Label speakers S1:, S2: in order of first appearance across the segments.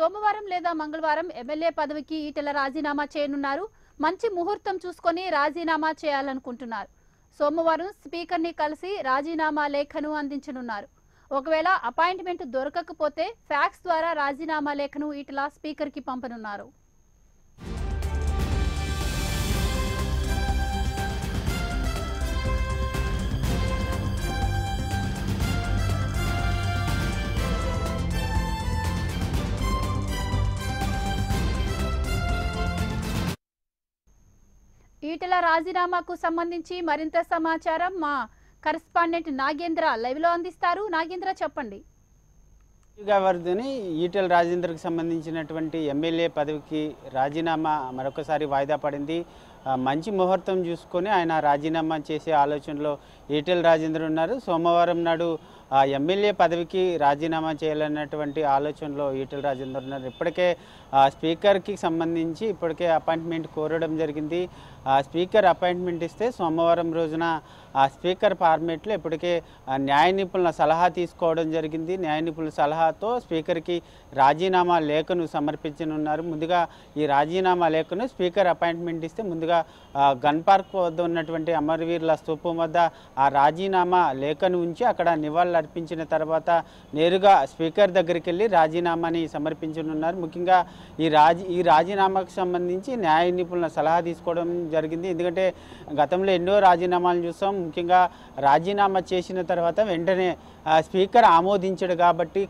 S1: సోమవారం లేదా మంగళవారం ఎమ్మెల్యే పదవికి ఈటెల రాజీనామా చేయనున్నారు మంచి ముహూర్తం చూసుకొని రాజీనామా చేయాలనుకుంటున్నారు సోమవారం స్పీకర్ని కలిసి రాజీనామా లేఖను అందించనున్నారు ఒకవేళ అపాయింట్మెంట్ దొరకకపోతే ఫ్యాక్స్ ద్వారా రాజీనామా లేఖను ఈటెల స్పీకర్కి పంపనున్నారు ఈటెల రాజీనామాకు సంబంధించి మరింత సమాచారం మా కరస్పాండెంట్ నాగేంద్ర లైవ్లో అందిస్తారు నాగేంద్ర చెప్పండి
S2: వర్ధని ఈటెల రాజేంద్రకు సంబంధించినటువంటి ఎమ్మెల్యే పదవికి రాజీనామా మరొకసారి వాయిదా పడింది మంచి ముహూర్తం చూసుకొని ఆయన రాజీనామా చేసే ఆలోచనలో ఈటెల్ రాజేంద్ర ఉన్నారు సోమవారం నాడు ఆ ఎమ్మెల్యే పదవికి రాజీనామా చేయాలన్నటువంటి ఆలోచనలో ఈటల రాజేందర్ ఉన్నారు ఇప్పటికే స్పీకర్కి సంబంధించి ఇప్పటికే అపాయింట్మెంట్ కోరడం జరిగింది స్పీకర్ అపాయింట్మెంట్ ఇస్తే సోమవారం రోజున ఆ స్పీకర్ ఫార్మేట్లో ఇప్పటికే న్యాయ నిపుణుల సలహా తీసుకోవడం జరిగింది న్యాయ నిపుణుల సలహాతో స్పీకర్కి రాజీనామా లేఖను సమర్పించనున్నారు ముందుగా ఈ రాజీనామా లేఖను స్పీకర్ అపాయింట్మెంట్ ఇస్తే ముందుగా గన్ పార్క్ వద్ద ఉన్నటువంటి అమరవీరుల స్థూపం వద్ద ఆ రాజీనామా లేఖను ఉంచి అక్కడ నివాళులు అర్పించిన తర్వాత నేరుగా స్పీకర్ దగ్గరికి వెళ్ళి రాజీనామాని సమర్పించనున్నారు ముఖ్యంగా ఈ రాజ ఈ రాజీనామాకు సంబంధించి న్యాయ నిపుణుల సలహా తీసుకోవడం జరిగింది ఎందుకంటే గతంలో ఎన్నో రాజీనామాలను చూస్తాం ముఖ్యంగా రాజీనామా చేసిన తర్వాత వెంటనే స్పీకర్ ఆమోదించడు కాబట్టి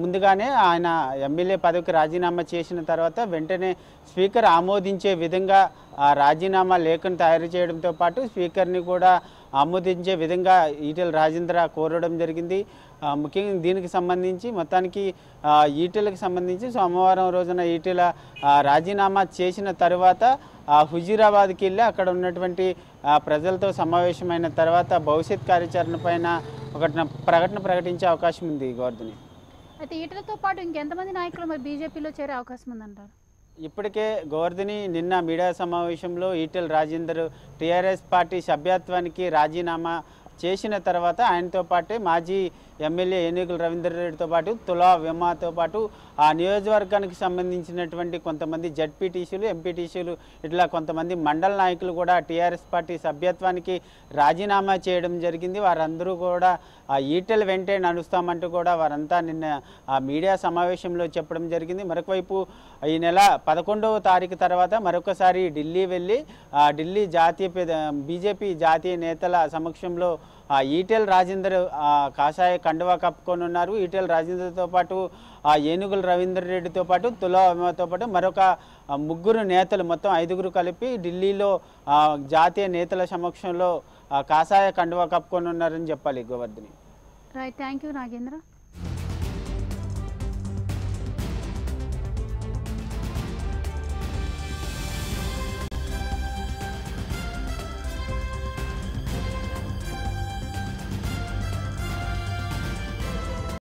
S2: ముందుగానే ఆయన ఎమ్మెల్యే పదవికి రాజీనామా చేసిన తర్వాత వెంటనే స్పీకర్ ఆమోదించే విధంగా రాజీనామా లేఖను తయారు చేయడంతో పాటు స్పీకర్ని కూడా ఆమోదించే విధంగా ఈటెల రాజేంద్ర కోరడం జరిగింది ముఖ్యంగా దీనికి సంబంధించి మొత్తానికి ఈటెలకు సంబంధించి సోమవారం రోజున ఈటెల రాజీనామా చేసిన తర్వాత హుజీరాబాద్కి వెళ్ళి అక్కడ ఉన్నటువంటి ప్రజలతో సమావేశమైన తర్వాత భవిష్యత్ కార్యాచరణ పైన ఒక ప్రకటన ప్రకటించే అవకాశం ఉంది గోర్ధని
S1: అయితే ఈటలతో పాటు ఇంకెంతమంది నాయకులు మరి బీజేపీలో చేరే అవకాశం ఉందంటారు
S2: ఇప్పటికే గోవర్ధని నిన్న మీడియా సమావేశంలో ఈటెల్ రాజేందర్ టీఆర్ఎస్ పార్టీ సభ్యత్వానికి రాజీనామా చేసిన తర్వాత ఆయనతో పాటే మాజీ ఎమ్మెల్యే ఏనుగుల రవీందర్ రెడ్డితో పాటు తులా విమాతో పాటు ఆ నియోజకవర్గానికి సంబంధించినటువంటి కొంతమంది జడ్పీటీసీలు ఎంపీటీసీలు ఇట్లా కొంతమంది మండల నాయకులు కూడా టీఆర్ఎస్ పార్టీ సభ్యత్వానికి రాజీనామా చేయడం జరిగింది వారందరూ కూడా ఈటెల వెంటే నడుస్తామంటూ కూడా వారంతా నిన్న ఆ మీడియా సమావేశంలో చెప్పడం జరిగింది మరొకవైపు ఈ నెల పదకొండవ తారీఖు తర్వాత మరొకసారి ఢిల్లీ వెళ్ళి ఢిల్లీ జాతీయ బీజేపీ జాతీయ నేతల సమక్షంలో ఈటెల్ రాజేందర్ కాషాయ కండువా కప్పుకొని ఉన్నారు ఈటెల్ రాజేందర్తో పాటు ఏనుగుల రవీందర్ రెడ్డితో పాటు అమ్మతో పాటు మరొక ముగ్గురు నేతలు మొత్తం ఐదుగురు కలిపి ఢిల్లీలో జాతీయ నేతల సమక్షంలో కాషాయ కండువా కప్పుకొని ఉన్నారని చెప్పాలి గోవర్ధని
S1: రైట్ థ్యాంక్ యూ నాగేంద్ర